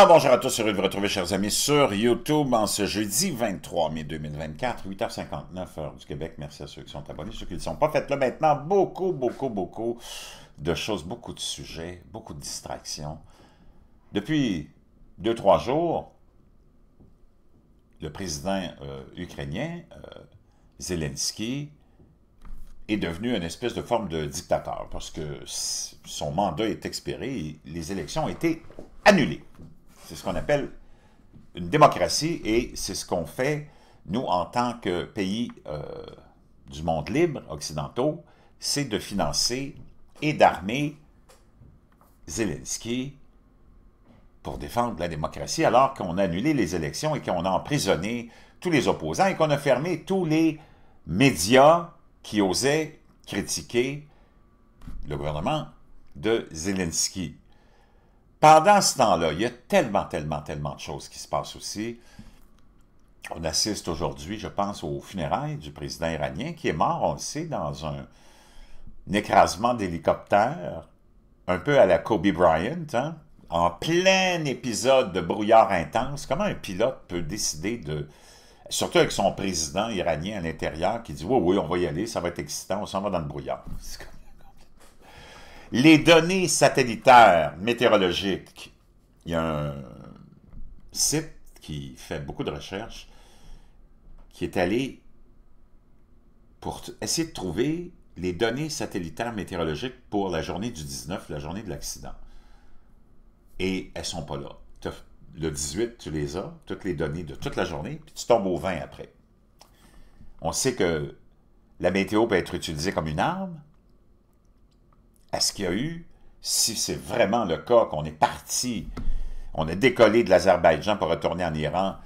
Ah, bonjour à tous, heureux de vous retrouver chers amis sur YouTube en ce jeudi 23 mai 2024, 8h59 heure du Québec. Merci à ceux qui sont abonnés, ceux qui ne sont pas. Faites-le maintenant, beaucoup, beaucoup, beaucoup de choses, beaucoup de sujets, beaucoup de distractions. Depuis deux, trois jours, le président euh, ukrainien, euh, Zelensky, est devenu une espèce de forme de dictateur parce que son mandat est expiré et les élections ont été annulées. C'est ce qu'on appelle une démocratie et c'est ce qu'on fait, nous, en tant que pays euh, du monde libre, occidentaux, c'est de financer et d'armer Zelensky pour défendre la démocratie, alors qu'on a annulé les élections et qu'on a emprisonné tous les opposants et qu'on a fermé tous les médias qui osaient critiquer le gouvernement de Zelensky. Pendant ce temps-là, il y a tellement, tellement, tellement de choses qui se passent aussi. On assiste aujourd'hui, je pense, aux funérailles du président iranien qui est mort, on le sait, dans un, écrasement d'hélicoptère, un peu à la Kobe Bryant, hein, en plein épisode de brouillard intense. Comment un pilote peut décider de... Surtout avec son président iranien à l'intérieur qui dit « Oui, oui, on va y aller, ça va être excitant, on s'en va dans le brouillard. » Les données satellitaires météorologiques, il y a un site qui fait beaucoup de recherches qui est allé pour essayer de trouver les données satellitaires météorologiques pour la journée du 19, la journée de l'accident. Et elles sont pas là. Le 18, tu les as, toutes les données de toute la journée, puis tu tombes au 20 après. On sait que la météo peut être utilisée comme une arme, est-ce qu'il y a eu, si c'est vraiment le cas, qu'on est parti, on a décollé de l'Azerbaïdjan pour retourner en Iran,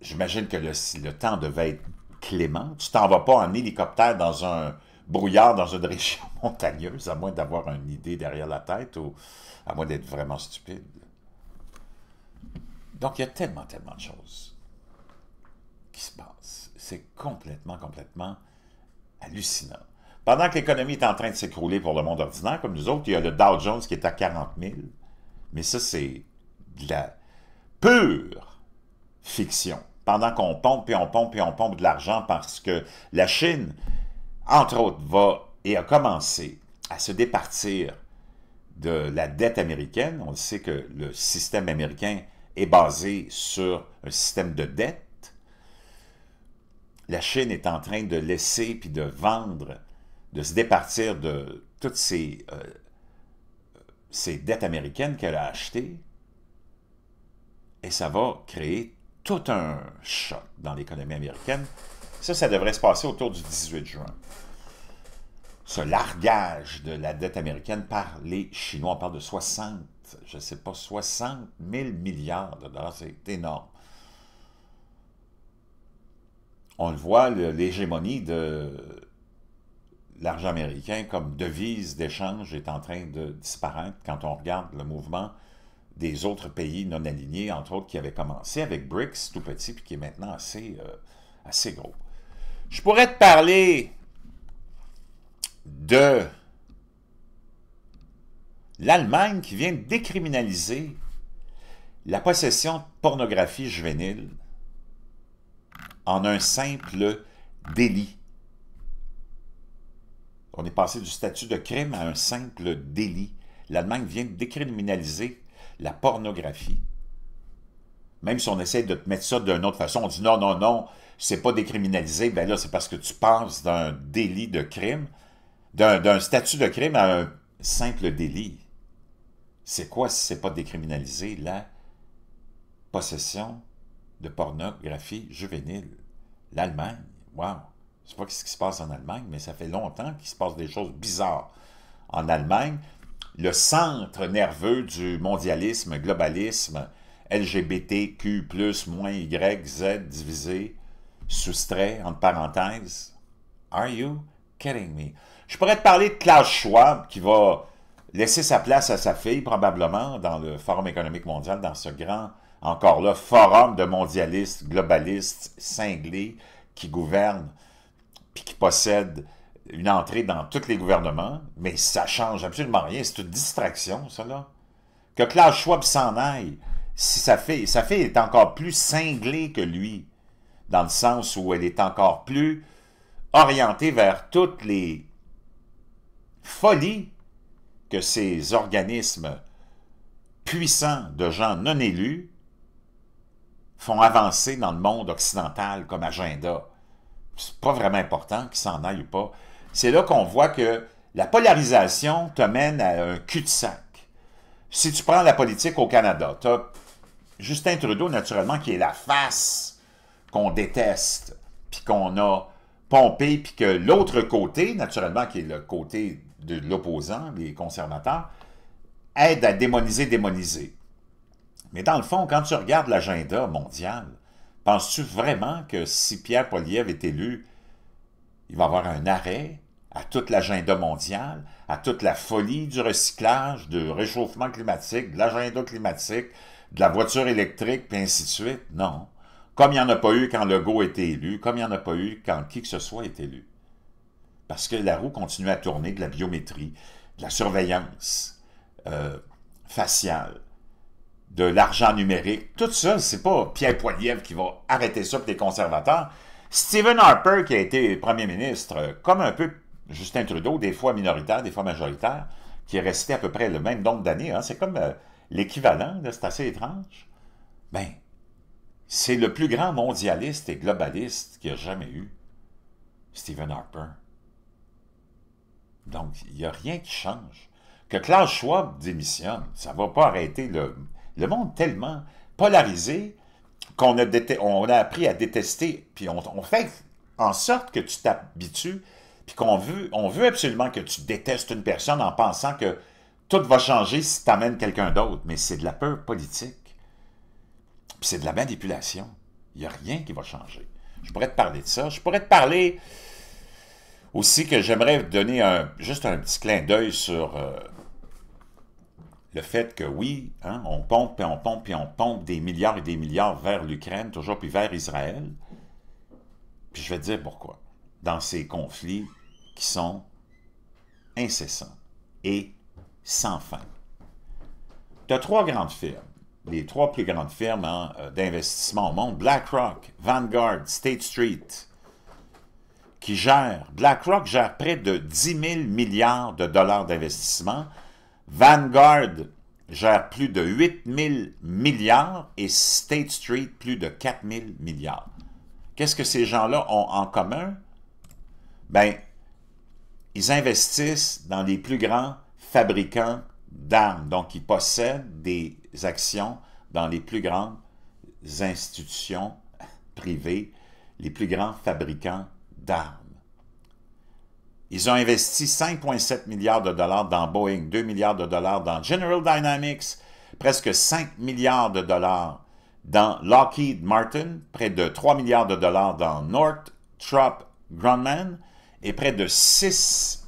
j'imagine que le, le, temps devait être clément. Tu t'en vas pas en hélicoptère dans un brouillard, dans une région montagneuse, à moins d'avoir une idée derrière la tête ou à moins d'être vraiment stupide. Donc, il y a tellement, tellement de choses qui se passent. C'est complètement, complètement hallucinant. Pendant que l'économie est en train de s'écrouler pour le monde ordinaire, comme nous autres, il y a le Dow Jones qui est à 40 000. Mais ça, c'est de la pure fiction. Pendant qu'on pompe puis on pompe puis on pompe de l'argent parce que la Chine, entre autres, va et a commencé à se départir de la dette américaine. On sait que le système américain est basé sur un système de dette. La Chine est en train de laisser puis de vendre de se départir de toutes ces, euh, ces dettes américaines qu'elle a achetées, et ça va créer tout un choc dans l'économie américaine. Ça, ça devrait se passer autour du 18 juin. Ce largage de la dette américaine par les Chinois, on parle de 60, je ne sais pas, 60 000 milliards de dollars, c'est énorme. On le voit, l'hégémonie de l'argent américain comme devise d'échange est en train de disparaître quand on regarde le mouvement des autres pays non alignés, entre autres, qui avait commencé avec BRICS tout petit, puis qui est maintenant assez, euh, assez gros. Je pourrais te parler de l'Allemagne qui vient de décriminaliser la possession de pornographie juvénile en un simple délit on est passé du statut de crime à un simple délit. L'Allemagne vient de décriminaliser la pornographie. Même si on essaie de te mettre ça d'une autre façon, on dit non, non, non, c'est pas décriminalisé, ben là, c'est parce que tu passes d'un délit de crime, d'un statut de crime à un simple délit. C'est quoi si c'est pas décriminalisé la possession de pornographie juvénile? L'Allemagne, wow! Je ne sais pas ce qui se passe en Allemagne, mais ça fait longtemps qu'il se passe des choses bizarres en Allemagne. Le centre nerveux du mondialisme, globalisme, LGBTQ, moins Y, Z divisé, soustrait, entre parenthèses. Are you kidding me? Je pourrais te parler de Klaus Schwab qui va laisser sa place à sa fille, probablement, dans le Forum économique mondial, dans ce grand, encore là, forum de mondialistes, globalistes, cinglés qui gouvernent puis qui possède une entrée dans tous les gouvernements, mais ça change absolument rien. C'est une distraction, ça, là. Que Klaus Schwab s'en aille, si sa fille est encore plus cinglée que lui, dans le sens où elle est encore plus orientée vers toutes les folies que ces organismes puissants de gens non élus font avancer dans le monde occidental comme agenda c'est pas vraiment important qu'il s'en aille ou pas. C'est là qu'on voit que la polarisation te mène à un cul-de-sac. Si tu prends la politique au Canada, tu as Justin Trudeau, naturellement, qui est la face qu'on déteste, puis qu'on a pompé, puis que l'autre côté, naturellement, qui est le côté de l'opposant, les conservateurs, aide à démoniser, démoniser. Mais dans le fond, quand tu regardes l'agenda mondial, Penses-tu vraiment que si Pierre Poliev est élu, il va avoir un arrêt à toute l'agenda mondial, à toute la folie du recyclage, du réchauffement climatique, de l'agenda climatique, de la voiture électrique, puis ainsi de suite? Non. Comme il n'y en a pas eu quand Legault était élu, comme il n'y en a pas eu quand qui que ce soit est élu. Parce que la roue continue à tourner de la biométrie, de la surveillance euh, faciale, de l'argent numérique. Tout ça, c'est pas Pierre Poilievre qui va arrêter ça pour les conservateurs. Stephen Harper, qui a été premier ministre, comme un peu Justin Trudeau, des fois minoritaire, des fois majoritaire, qui est resté à peu près le même nombre d'années, hein. c'est comme euh, l'équivalent, c'est assez étrange. Ben, c'est le plus grand mondialiste et globaliste qu'il y a jamais eu, Stephen Harper. Donc, il n'y a rien qui change. Que Klaus Schwab démissionne, ça ne va pas arrêter le, le monde tellement polarisé qu'on a, on a appris à détester, puis on, fait en sorte que tu t'habitues, puis qu'on veut, on veut absolument que tu détestes une personne en pensant que tout va changer si tu amènes quelqu'un d'autre. Mais c'est de la peur politique. Puis c'est de la manipulation. Il n'y a rien qui va changer. Je pourrais te parler de ça. Je pourrais te parler aussi que j'aimerais donner un, juste un petit clin d'œil sur... Euh, le fait que oui, hein, on pompe, puis on pompe, puis on pompe des milliards et des milliards vers l'Ukraine, toujours, puis vers Israël. Puis je vais te dire pourquoi. Dans ces conflits qui sont incessants et sans fin. De trois grandes firmes, les trois plus grandes firmes hein, euh, d'investissement au monde, BlackRock, Vanguard, State Street, qui gèrent, BlackRock gère près de 10 000 milliards de dollars d'investissement Vanguard gère plus de 8 000 milliards et State Street plus de 4 000 milliards. Qu'est-ce que ces gens-là ont en commun? Ben, ils investissent dans les plus grands fabricants d'armes. Donc, ils possèdent des actions dans les plus grandes institutions privées, les plus grands fabricants d'armes. Ils ont investi 5,7 milliards de dollars dans Boeing, 2 milliards de dollars dans General Dynamics, presque 5 milliards de dollars dans Lockheed Martin, près de 3 milliards de dollars dans Northrop Grumman et près de 6,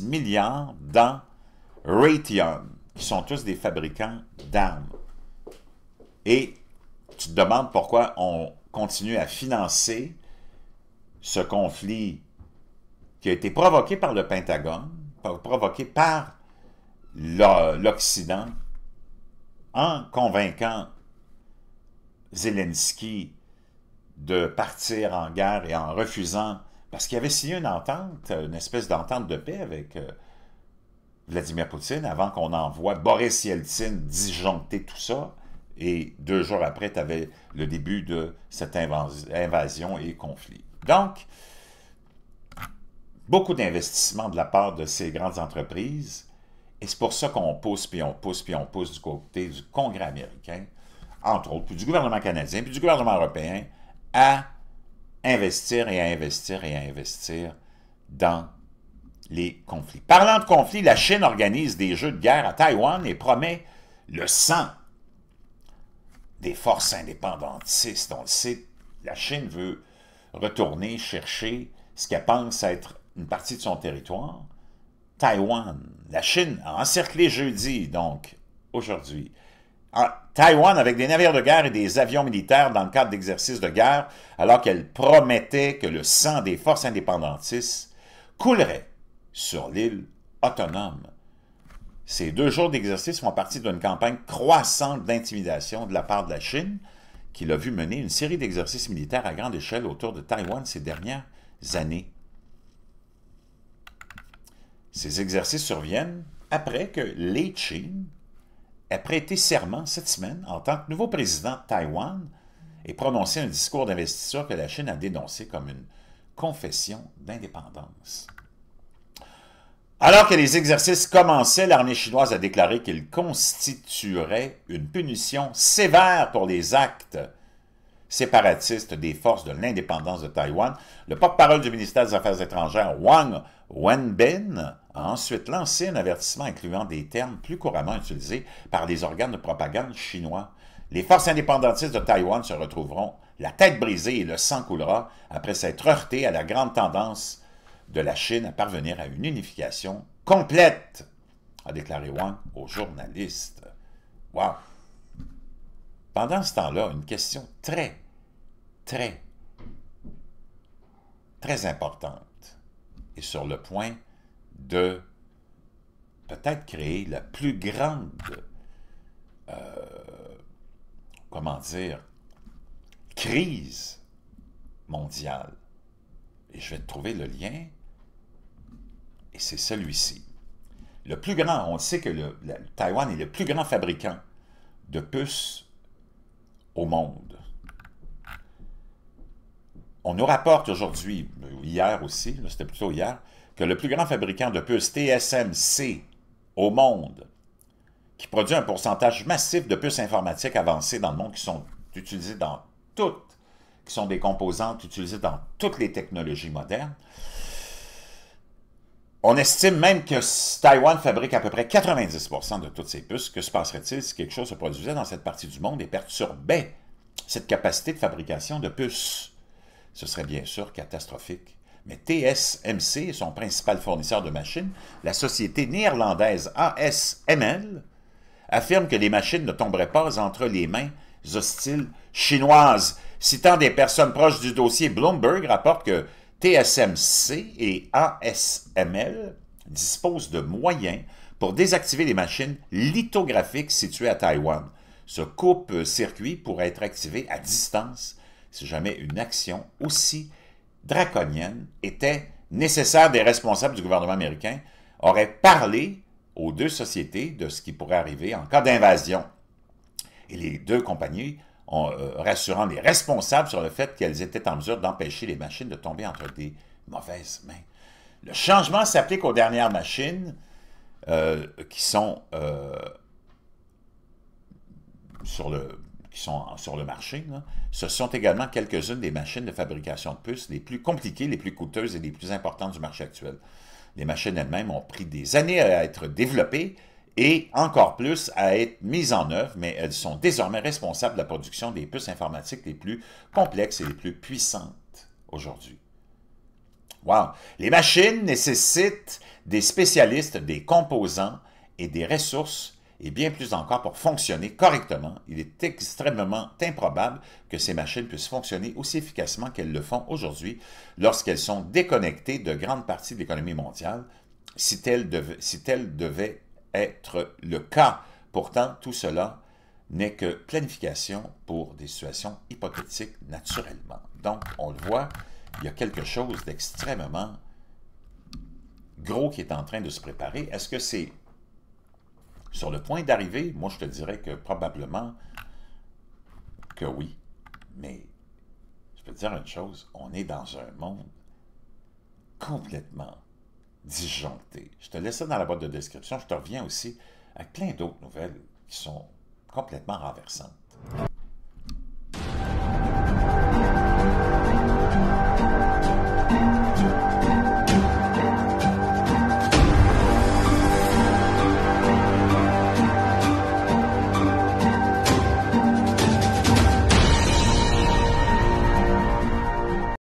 milliards dans Raytheon, qui sont tous des fabricants d'armes. Et tu te demandes pourquoi on continue à financer ce conflit qui a été provoqué par le Pentagone, provoqué par l'Occident, en convainquant Zelensky de partir en guerre et en refusant, parce qu'il avait signé une entente, une espèce d'entente de paix avec euh, Vladimir Poutine avant qu'on envoie Boris Yeltsin disjoncter tout ça. Et deux jours après, tu avais le début de cette invasion et conflit. Donc, beaucoup d'investissements de la part de ces grandes entreprises. Et c'est pour ça qu'on pousse, puis on pousse, puis on pousse du côté du Congrès américain, entre autres, puis du gouvernement canadien, puis du gouvernement européen, à investir et à investir et à investir dans les conflits. Parlant de conflits, la Chine organise des jeux de guerre à Taïwan et promet le sang des forces indépendantistes. On le sait, la Chine veut retourner chercher ce qu'elle pense être une partie de son territoire, Taïwan. La Chine a encerclé jeudi, donc, aujourd'hui. Taïwan avec des navires de guerre et des avions militaires dans le cadre d'exercices de guerre, alors qu'elle promettait que le sang des forces indépendantistes coulerait sur l'île autonome. Ces deux jours d'exercice font partie d'une campagne croissante d'intimidation de la part de la Chine, qui l'a vu mener une série d'exercices militaires à grande échelle autour de Taïwan ces dernières années. Ces exercices surviennent après que Lei Ching ait prêté serment cette semaine en tant que nouveau président de Taïwan et prononcé un discours d'investisseur que la Chine a dénoncé comme une confession d'indépendance. Alors que les exercices commençaient, l'armée chinoise a déclaré qu'ils constitueraient une punition sévère pour les actes séparatistes des forces de l'indépendance de Taïwan. Le porte-parole du ministère des Affaires étrangères, Wang Bin a ensuite lancé un avertissement incluant des termes plus couramment utilisés par les organes de propagande chinois. Les forces indépendantistes de Taïwan se retrouveront la tête brisée et le sang coulera après s'être heurté à la grande tendance de la Chine à parvenir à une unification complète, a déclaré Wang aux journalistes. Wow! Pendant ce temps-là, une question très, très, très importante est sur le point de peut-être créer la plus grande, euh, comment dire, crise mondiale. Et je vais te trouver le lien, et c'est celui-ci. Le plus grand, on sait que le, Taïwan est le plus grand fabricant de puces au monde on nous rapporte aujourd'hui, hier aussi, c'était plutôt hier, que le plus grand fabricant de puces TSMC au monde, qui produit un pourcentage massif de puces informatiques avancées dans le monde, qui sont utilisées dans toutes, qui sont des composantes utilisées dans toutes les technologies modernes, on estime même que Taïwan fabrique à peu près 90% de toutes ces puces. Que se passerait-il si quelque chose se produisait dans cette partie du monde et perturbait cette capacité de fabrication de puces? Ce serait bien sûr catastrophique. Mais TSMC, son principal fournisseur de machines, la société néerlandaise ASML, affirme que les machines ne tomberaient pas entre les mains hostiles chinoises. Citant des personnes proches du dossier, Bloomberg rapporte que TSMC et ASML disposent de moyens pour désactiver les machines lithographiques situées à Taïwan. Ce coupe-circuit pourrait être activé à distance si jamais une action aussi draconienne était nécessaire des responsables du gouvernement américain, auraient parlé aux deux sociétés de ce qui pourrait arriver en cas d'invasion. Et les deux compagnies en euh, rassurant les responsables sur le fait qu'elles étaient en mesure d'empêcher les machines de tomber entre des mauvaises mains. Le changement s'applique aux dernières machines euh, qui sont euh, sur le qui sont sur le marché, ce sont également quelques-unes des machines de fabrication de puces les plus compliquées, les plus coûteuses et les plus importantes du marché actuel. Les machines elles-mêmes ont pris des années à être développées et encore plus à être mises en œuvre, mais elles sont désormais responsables de la production des puces informatiques les plus complexes et les plus puissantes aujourd'hui. Wow! Les machines nécessitent des spécialistes, des composants et des ressources et bien plus encore pour fonctionner correctement, il est extrêmement improbable que ces machines puissent fonctionner aussi efficacement qu'elles le font aujourd'hui lorsqu'elles sont déconnectées de grandes parties de l'économie mondiale. Si tel, devait, si tel devait être le cas, pourtant tout cela n'est que planification pour des situations hypothétiques naturellement. Donc, on le voit, il y a quelque chose d'extrêmement gros qui est en train de se préparer. Est-ce que c'est sur le point d'arriver, moi, je te dirais que probablement que oui. Mais je peux te dire une chose, on est dans un monde complètement disjoncté. Je te laisse ça dans la boîte de description. Je te reviens aussi à plein d'autres nouvelles qui sont complètement renversantes.